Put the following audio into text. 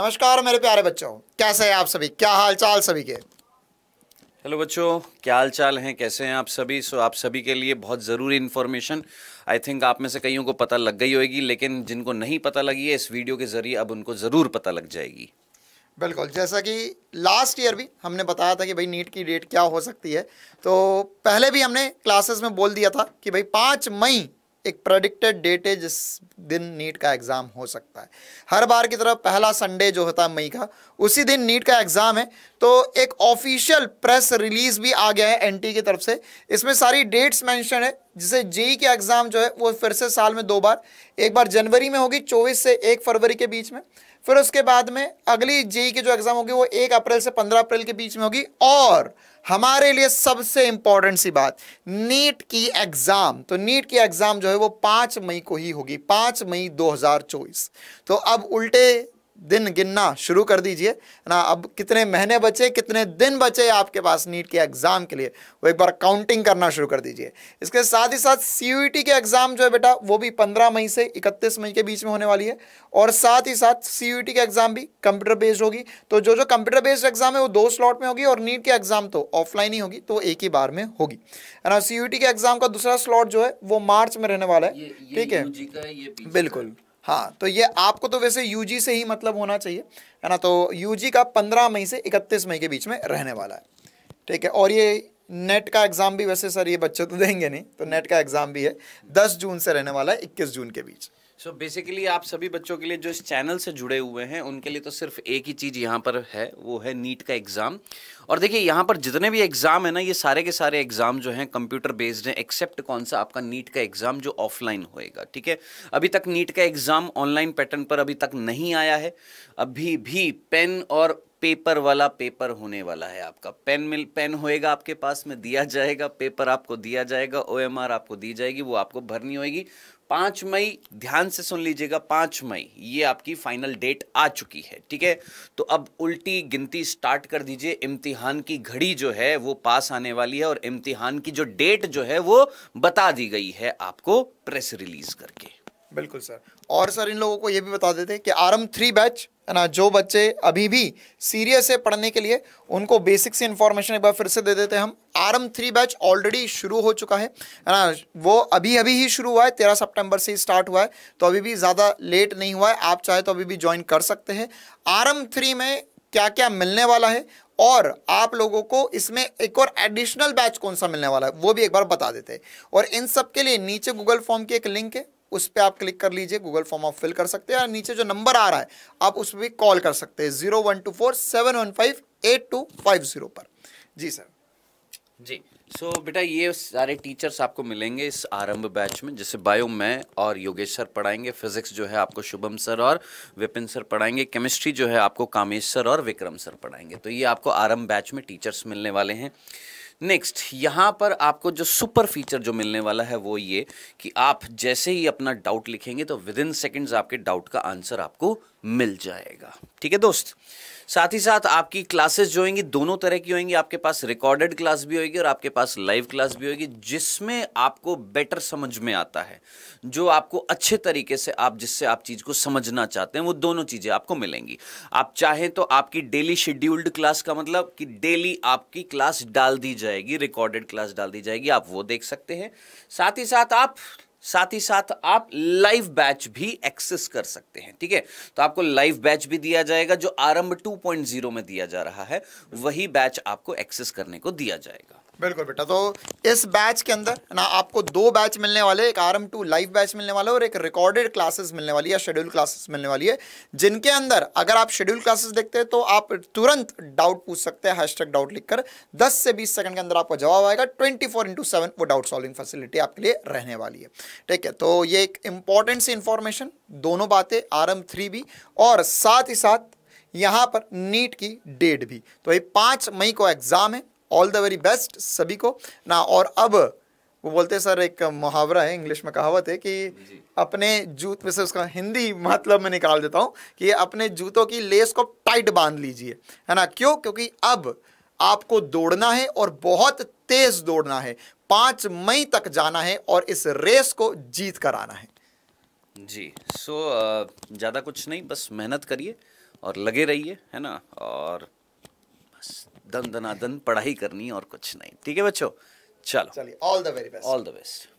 नमस्कार मेरे प्यारे बच्चों कैसे हैं आप सभी क्या हाल चाल सभी के हेलो बच्चों क्या हाल चाल हैं कैसे हैं आप सभी सो आप सभी के लिए बहुत ज़रूरी इन्फॉर्मेशन आई थिंक आप में से कईयों को पता लग गई होगी लेकिन जिनको नहीं पता लगी है इस वीडियो के ज़रिए अब उनको ज़रूर पता लग जाएगी बिल्कुल जैसा कि लास्ट ईयर भी हमने बताया था कि भाई नीट की डेट क्या हो सकती है तो पहले भी हमने क्लासेस में बोल दिया था कि भाई पाँच मई एक प्रडिक्टेड डेट है जिस दिन नीट का एग्ज़ाम हो सकता है हर बार की तरह पहला संडे जो होता है मई का उसी दिन नीट का एग्ज़ाम है तो एक ऑफिशियल प्रेस रिलीज़ भी आ गया है एनटी की तरफ से इसमें सारी डेट्स मेंशन है जिसे जेई e के एग्ज़ाम जो है वो फिर से साल में दो बार एक बार जनवरी में होगी चौबीस से एक फरवरी के बीच में फिर उसके बाद में अगली जेई e की जो एग्जाम होगी वो एक अप्रैल से पंद्रह अप्रैल के बीच में होगी और हमारे लिए सबसे इंपॉर्टेंट सी बात नीट की एग्जाम तो नीट की एग्जाम जो है वो पांच मई को ही होगी पांच मई 2024 तो अब उल्टे दिन गिनना शुरू कर दीजिए ना अब कितने महीने बचे कितने दिन बचे आपके पास नीट के एग्ज़ाम के लिए वो एक बार काउंटिंग करना शुरू कर दीजिए इसके साथ ही साथ सी e के एग्ज़ाम जो है बेटा वो भी पंद्रह मई से इकतीस मई के बीच में होने वाली है और साथ ही साथ सी e के एग्ज़ाम भी कंप्यूटर बेस्ड होगी तो जो जो कंप्यूटर बेस्ड एग्ज़ाम है वो दो स्लॉट में होगी और नीट के एग्ज़ाम तो ऑफलाइन ही होगी तो एक ही बार में होगी है ना सी e के एग्ज़ाम का दूसरा स्लॉट जो है वो मार्च में रहने वाला है ठीक है बिल्कुल हाँ तो ये आपको तो वैसे यूजी से ही मतलब होना चाहिए है ना तो यूजी का 15 मई से 31 मई के बीच में रहने वाला है ठीक है और ये नेट का एग्ज़ाम भी वैसे सर ये बच्चे तो देंगे नहीं तो नेट का एग्ज़ाम भी है 10 जून से रहने वाला है 21 जून के बीच सो so बेसिकली आप सभी बच्चों के लिए जो इस चैनल से जुड़े हुए हैं उनके लिए तो सिर्फ एक ही चीज़ यहाँ पर है वो है नीट का एग्ज़ाम और देखिए यहाँ पर जितने भी एग्ज़ाम है ना ये सारे के सारे एग्ज़ाम जो हैं कंप्यूटर बेस्ड हैं एक्सेप्ट कौन सा आपका नीट का एग्ज़ाम जो ऑफलाइन होएगा ठीक है अभी तक नीट का एग्ज़ाम ऑनलाइन पैटर्न पर अभी तक नहीं आया है अभी भी पेन और पेपर वाला पेपर होने वाला है आपका पेन मिल पेन होएगा आपके पास में दिया जाएगा पेपर आपको दिया जाएगा ओ आपको दी जाएगी वो आपको भरनी होगी पांच मई ध्यान से सुन लीजिएगा पांच मई ये आपकी फाइनल डेट आ चुकी है ठीक है तो अब उल्टी गिनती स्टार्ट कर दीजिए इम्तिहान की घड़ी जो है वो पास आने वाली है और इम्तिहान की जो डेट जो है वो बता दी गई है आपको प्रेस रिलीज करके बिल्कुल सर और सर इन लोगों को ये भी बता देते कि आरम थ्री बैच है ना जो बच्चे अभी भी सीरियस है पढ़ने के लिए उनको बेसिक से इन्फॉर्मेशन एक बार फिर से दे देते हैं हम आरम थ्री बैच ऑलरेडी शुरू हो चुका है है ना वो अभी अभी ही शुरू हुआ है तेरह सितंबर से ही स्टार्ट हुआ है तो अभी भी ज़्यादा लेट नहीं हुआ है आप चाहे तो अभी भी ज्वाइन कर सकते हैं आरम थ्री में क्या क्या मिलने वाला है और आप लोगों को इसमें एक और एडिशनल बैच कौन सा मिलने वाला है वो भी एक बार बता देते हैं और इन सब के लिए नीचे गूगल फॉर्म की एक लिंक है उस पर आप क्लिक कर लीजिए गूगल फॉर्म आप फिल कर सकते हैं और नीचे जो नंबर आ रहा है आप उस पर भी कॉल कर सकते हैं zero one two four seven one five eight two five zero पर जी सर जी सो so, बेटा ये सारे टीचर्स आपको मिलेंगे इस आरंभ बैच में जैसे बायो मैं और योगेश सर पढ़ाएंगे फिजिक्स जो है आपको शुभम सर और विपिन सर पढ़ाएंगे केमिस्ट्री जो है आपको कामेश सर और विक्रम सर पढ़ाएंगे तो ये आपको आरंभ बैच में टीचर्स मिलने वाले हैं नेक्स्ट यहाँ पर आपको जो सुपर फीचर जो मिलने वाला है वो ये कि आप जैसे ही अपना डाउट लिखेंगे तो विद इन सेकेंड्स आपके डाउट का आंसर आपको मिल जाएगा ठीक है दोस्त साथ ही साथ आपकी क्लासेस जो होंगी दोनों तरह की होंगी आपके पास रिकॉर्डेड क्लास भी होगी और आपके पास लाइव क्लास भी होगी जिसमें आपको बेटर समझ में आता है जो आपको अच्छे तरीके से आप जिससे आप चीज़ को समझना चाहते हैं वो दोनों चीज़ें आपको मिलेंगी आप चाहें तो आपकी डेली शेड्यूल्ड क्लास का मतलब कि डेली आपकी क्लास डाल दी जाएगी रिकॉर्डेड क्लास डाल दी जाएगी आप वो देख सकते हैं साथ ही साथ आप साथ ही साथ आप लाइव बैच भी एक्सेस कर सकते हैं ठीक है तो आपको लाइव बैच भी दिया जाएगा जो आरंभ 2.0 में दिया जा रहा है वही बैच आपको एक्सेस करने को दिया जाएगा बिल्कुल बेटा तो इस बैच के अंदर ना आपको दो बैच मिलने वाले एक R M two live batch मिलने वाला है और एक रिकॉर्डेड क्लासेस मिलने वाली है शेड्यूल क्लासेस मिलने वाली है जिनके अंदर अगर आप शेड्यूल क्लासेस देखते हैं तो आप तुरंत डाउट पूछ सकते हैं हैश डाउट लिखकर 10 से 20 सेकंड के अंदर आपको जवाब आएगा ट्वेंटी फोर इंटू सेवन वो डाउट सॉल्विंग फैसिलिटी आपके लिए रहने वाली है ठीक है तो ये एक इंपॉर्टेंट सी इंफॉर्मेशन दोनों बातें आर एम थ्री भी और साथ ही साथ यहाँ पर नीट की डेट भी तो ये पाँच मई को एग्ज़ाम है ऑल द वेरी बेस्ट सभी को ना और अब वो बोलते हैं सर एक मुहावरा है इंग्लिश में कहावत है कि अपने जूत में से उसका हिंदी मतलब मैं निकाल देता हूँ कि अपने जूतों की लेस को टाइट बांध लीजिए है ना क्यों क्योंकि अब आपको दौड़ना है और बहुत तेज दौड़ना है पाँच मई तक जाना है और इस रेस को जीत कर आना है जी सो so, ज़्यादा कुछ नहीं बस मेहनत करिए और लगे रहिए है ना और बस दन दनादन पढ़ाई करनी और कुछ नहीं ठीक है बच्चों चलो all the very best all the best